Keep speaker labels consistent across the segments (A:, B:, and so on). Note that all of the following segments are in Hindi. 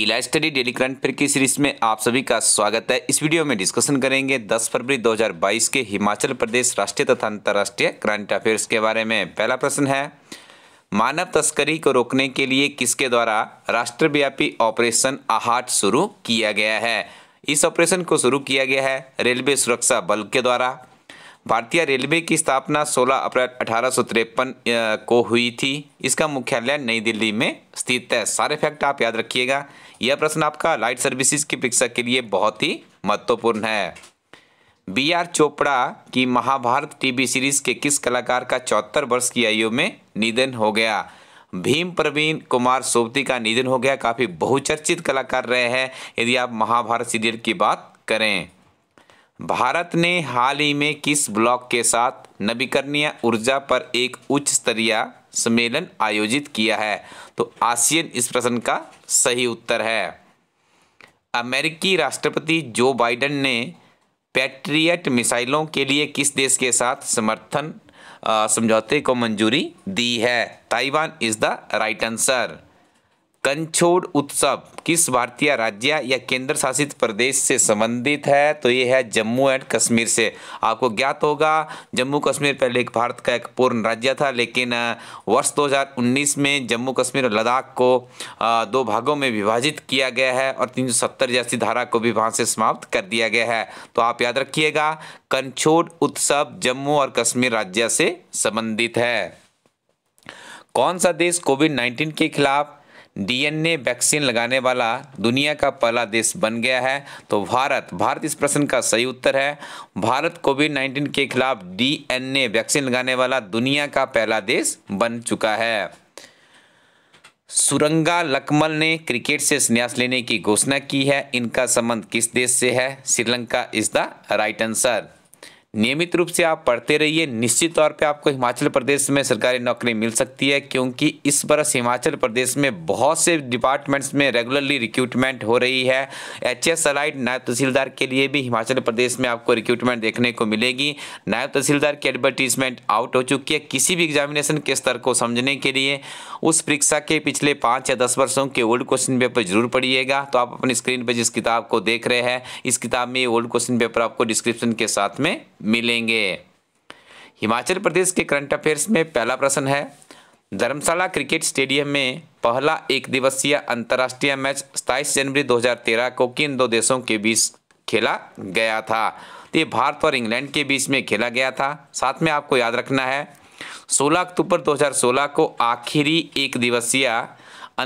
A: ईला स्टडी डेली करंट फिर की सीरीज में आप सभी का स्वागत है इस वीडियो में डिस्कशन करेंगे 10 फरवरी 2022 के हिमाचल प्रदेश राष्ट्रीय तथा अंतर्राष्ट्रीय करंट अफेयर्स के बारे में पहला प्रश्न है मानव तस्करी को रोकने के लिए किसके द्वारा राष्ट्रव्यापी ऑपरेशन आहाट शुरू किया गया है इस ऑपरेशन को शुरू किया गया है रेलवे सुरक्षा बल के द्वारा भारतीय रेलवे की स्थापना 16 अप्रैल अठारह को हुई थी इसका मुख्यालय नई दिल्ली में स्थित है सारे फैक्ट आप याद रखिएगा यह प्रश्न आपका लाइट सर्विसेज की परीक्षा के लिए बहुत ही महत्वपूर्ण है बी आर चोपड़ा की महाभारत टीवी सीरीज के किस कलाकार का चौहत्तर वर्ष की आयु में निधन हो गया भीम प्रवीण कुमार सोबती का निधन हो गया काफ़ी बहुचर्चित कलाकार रहे हैं यदि आप महाभारत सीरियल की बात करें भारत ने हाल ही में किस ब्लॉक के साथ नवीकरणीय ऊर्जा पर एक उच्च स्तरीय सम्मेलन आयोजित किया है तो आसियन इस प्रश्न का सही उत्तर है अमेरिकी राष्ट्रपति जो बाइडन ने पैट्रियट मिसाइलों के लिए किस देश के साथ समर्थन समझौते को मंजूरी दी है Taiwan is the right answer कंछोड़ उत्सव किस भारतीय राज्य या केंद्र शासित प्रदेश से संबंधित है तो ये है जम्मू एंड कश्मीर से आपको ज्ञात होगा जम्मू कश्मीर पहले एक भारत का एक पूर्ण राज्य था लेकिन वर्ष 2019 में जम्मू कश्मीर और लद्दाख को दो भागों में विभाजित किया गया है और 370 जैसी धारा को भी वहाँ से समाप्त कर दिया गया है तो आप याद रखिएगा कंछोड़ उत्सव जम्मू और कश्मीर राज्य से संबंधित है कौन सा देश कोविड नाइन्टीन के खिलाफ डीएनए वैक्सीन लगाने वाला दुनिया का पहला देश बन गया है तो भारत भारत इस प्रश्न का सही उत्तर है भारत कोविड नाइन्टीन के खिलाफ डीएनए वैक्सीन लगाने वाला दुनिया का पहला देश बन चुका है सुरंगा लकमल ने क्रिकेट से संन्यास लेने की घोषणा की है इनका संबंध किस देश से है Sri Lanka is the right answer नियमित रूप से आप पढ़ते रहिए निश्चित तौर पे आपको हिमाचल प्रदेश में सरकारी नौकरी मिल सकती है क्योंकि इस बरस हिमाचल प्रदेश में बहुत से डिपार्टमेंट्स में रेगुलरली रिक्रूटमेंट हो रही है एच एस अलाइड नायब तहसीलदार के लिए भी हिमाचल प्रदेश में आपको रिक्रूटमेंट देखने को मिलेगी नायब तहसीलदार की एडवर्टीजमेंट आउट हो चुकी है किसी भी एग्जामिनेशन के स्तर को समझने के लिए उस परीक्षा के पिछले पाँच या दस वर्षों के ओल्ड क्वेश्चन पेपर जरूर पढ़िएगा तो आप अपनी स्क्रीन पर जिस किताब को देख रहे हैं इस किताब में ओल्ड क्वेश्चन पेपर आपको डिस्क्रिप्शन के साथ में मिलेंगे हिमाचल प्रदेश के करंट अफेयर्स में पहला प्रश्न है धर्मशाला क्रिकेट स्टेडियम में पहला एक दिवसीय अंतर्राष्ट्रीय मैच सताईस जनवरी 2013 को किन दो देशों के बीच खेला गया था तो ये भारत और इंग्लैंड के बीच में खेला गया था साथ में आपको याद रखना है 16 अक्टूबर 2016 को आखिरी एक दिवसीय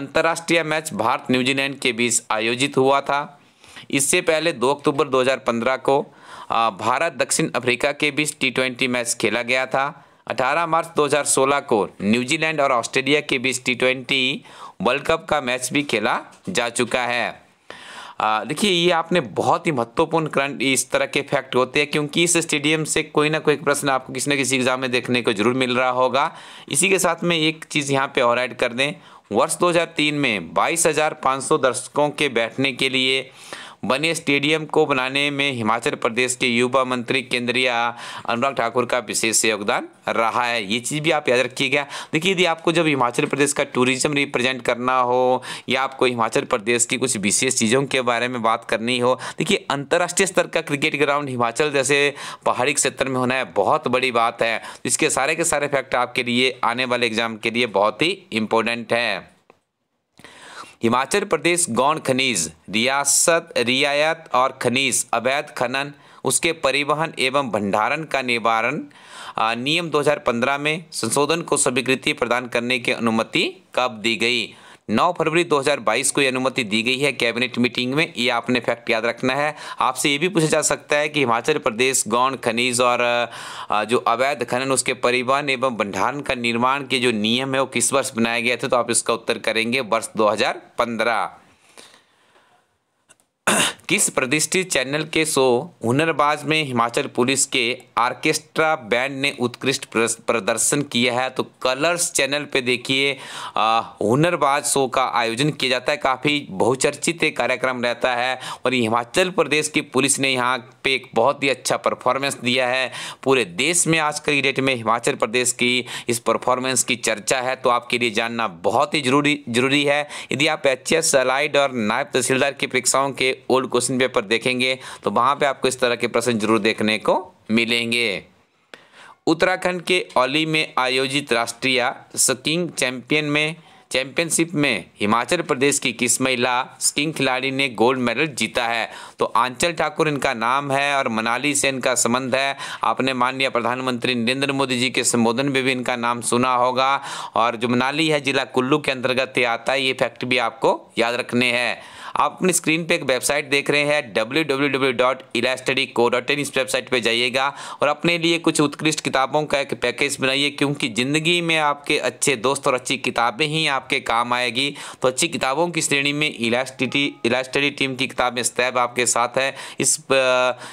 A: अंतर्राष्ट्रीय मैच भारत न्यूजीलैंड के बीच आयोजित हुआ था इससे पहले 2 अक्टूबर 2015 को भारत दक्षिण अफ्रीका के बीच टी मैच खेला गया था 18 मार्च 2016 को न्यूजीलैंड और ऑस्ट्रेलिया के बीच टी वर्ल्ड कप का मैच भी खेला जा चुका है देखिए ये आपने बहुत ही महत्वपूर्ण करंट इस तरह के फैक्ट होते हैं क्योंकि इस स्टेडियम से कोई ना कोई प्रश्न आपको किसी न किसी एग्जाम में देखने को जरूर मिल रहा होगा इसी के साथ में एक चीज़ यहाँ पे और ऐड कर दें वर्ष 2003 में 22,500 दर्शकों के बैठने के लिए बने स्टेडियम को बनाने में हिमाचल प्रदेश के युवा मंत्री केंद्रीय अनुराग ठाकुर का विशेष योगदान रहा है ये चीज़ भी आप याद रखिएगा देखिए यदि आपको जब हिमाचल प्रदेश का टूरिज्म रिप्रेजेंट करना हो या आपको हिमाचल प्रदेश की कुछ विशेष चीज़ों के बारे में बात करनी हो देखिए अंतर्राष्ट्रीय स्तर का क्रिकेट ग्राउंड हिमाचल जैसे पहाड़ी क्षेत्र में होना है बहुत बड़ी बात है इसके सारे के सारे फैक्ट आपके लिए आने वाले एग्जाम के लिए बहुत ही इंपॉर्टेंट है हिमाचल प्रदेश गौण खनिज रियासत रियायत और खनिज अवैध खनन उसके परिवहन एवं भंडारण का निवारण नियम 2015 में संशोधन को स्वीकृति प्रदान करने की अनुमति कब दी गई 9 फरवरी 2022 को यह अनुमति दी गई है कैबिनेट मीटिंग में ये आपने फैक्ट याद रखना है आपसे ये भी पूछा जा सकता है कि हिमाचल प्रदेश गौण खनिज और जो अवैध खनन उसके परिवहन एवं भंडारण का निर्माण के जो नियम है वो किस वर्ष बनाए गए थे तो आप इसका उत्तर करेंगे वर्ष दो किस प्रतिष्ठित चैनल के शो हुनरबाज में हिमाचल पुलिस के आर्केस्ट्रा बैंड ने उत्कृष्ट प्रदर्शन किया है तो कलर्स चैनल पे देखिए हुनरबाज शो का आयोजन किया जाता है काफ़ी बहुचर्चित कार्यक्रम रहता है और हिमाचल प्रदेश की पुलिस ने यहाँ पे एक बहुत ही अच्छा परफॉर्मेंस दिया है पूरे देश में आज की डेट में हिमाचल प्रदेश की इस परफॉर्मेंस की चर्चा है तो आपके लिए जानना बहुत ही जरूरी जरूरी है यदि आप एच एस और नायब तहसीलदार की परीक्षाओं के ओल्ड क्वेश्चन पेपर देखेंगे तो वहां पे आपको इस तरह के प्रश्न जरूर देखने को मिलेंगे उत्तराखंड के ओली में आयोजित राष्ट्रीय स्कीइंग चैंपियन में चैंपियनशिप में हिमाचल प्रदेश की किस महिला स्कीइंग खिलाड़ी ने गोल्ड मेडल जीता है तो आंचल ठाकुर इनका नाम है और मनाली से इनका संबंध है आपने माननीय प्रधानमंत्री नरेंद्र मोदी जी के संबोधन में भी इनका नाम सुना होगा और जो मनाली है जिला कुल्लू के अंतर्गत आता है ये फैक्ट भी आपको याद रखने हैं आप अपनी स्क्रीन पे एक वेबसाइट देख रहे हैं डब्ल्यू डब्ल्यू डब्ल्यू डॉट इलास्टडी को डॉट इन इस वेबसाइट पे जाइएगा और अपने लिए कुछ उत्कृष्ट किताबों का एक पैकेज बनाइए क्योंकि ज़िंदगी में आपके अच्छे दोस्त और अच्छी किताबें ही आपके काम आएगी तो अच्छी किताबों की श्रेणी में इलास्टिटी इलास्टडी टीम की किताबें स्टैब आपके साथ है इस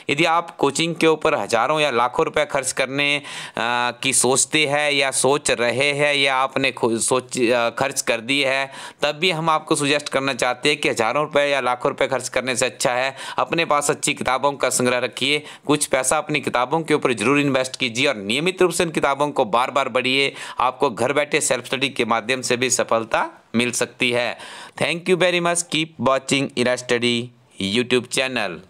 A: यदि आप कोचिंग के ऊपर हज़ारों या लाखों रुपये खर्च करने की सोचते हैं या सोच रहे हैं या आपने सोच खर्च कर दी है तब भी हम आपको सुजेस्ट करना चाहते हैं कि हज़ारों रुपए या लाखों रुपए खर्च करने से अच्छा है अपने पास अच्छी किताबों का संग्रह रखिए कुछ पैसा अपनी किताबों के ऊपर जरूर इन्वेस्ट कीजिए और नियमित रूप से इन किताबों को बार बार पढ़िए आपको घर बैठे सेल्फ स्टडी के माध्यम से भी सफलता मिल सकती है thank you very much keep watching Era Study YouTube channel